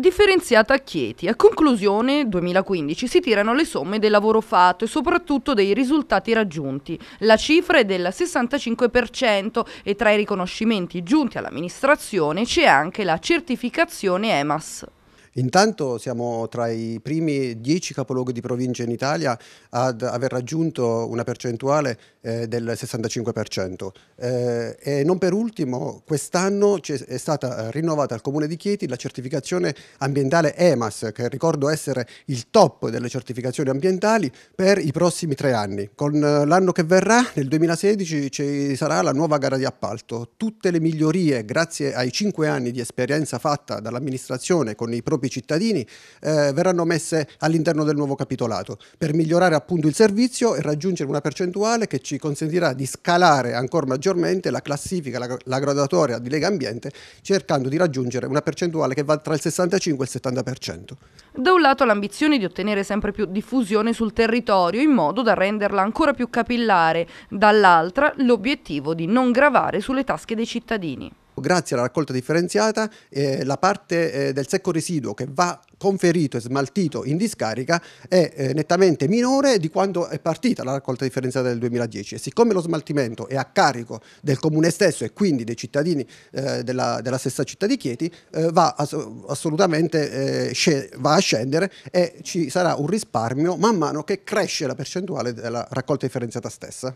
differenziata a Chieti. A conclusione 2015 si tirano le somme del lavoro fatto e soprattutto dei risultati raggiunti. La cifra è del 65% e tra i riconoscimenti giunti all'amministrazione c'è anche la certificazione EMAS. Intanto siamo tra i primi dieci capoluoghi di provincia in Italia ad aver raggiunto una percentuale eh, del 65%. Eh, e non per ultimo, quest'anno è stata rinnovata al Comune di Chieti la certificazione ambientale EMAS, che ricordo essere il top delle certificazioni ambientali per i prossimi tre anni. Con eh, l'anno che verrà, nel 2016, ci sarà la nuova gara di appalto. Tutte le migliorie, grazie ai cinque anni di esperienza fatta dall'amministrazione con i propri cittadini, eh, verranno messe all'interno del nuovo capitolato per migliorare appunto il servizio e raggiungere una percentuale che ci consentirà di scalare ancora maggiormente la classifica, la, la graduatoria di Lega Ambiente, cercando di raggiungere una percentuale che va tra il 65 e il 70%. Da un lato l'ambizione di ottenere sempre più diffusione sul territorio in modo da renderla ancora più capillare, dall'altra l'obiettivo di non gravare sulle tasche dei cittadini grazie alla raccolta differenziata eh, la parte eh, del secco residuo che va conferito e smaltito in discarica è eh, nettamente minore di quando è partita la raccolta differenziata del 2010 e siccome lo smaltimento è a carico del comune stesso e quindi dei cittadini eh, della, della, stessa città di Chieti eh, va ass assolutamente eh, va a scendere e ci sarà un risparmio man mano che cresce la percentuale della raccolta differenziata stessa.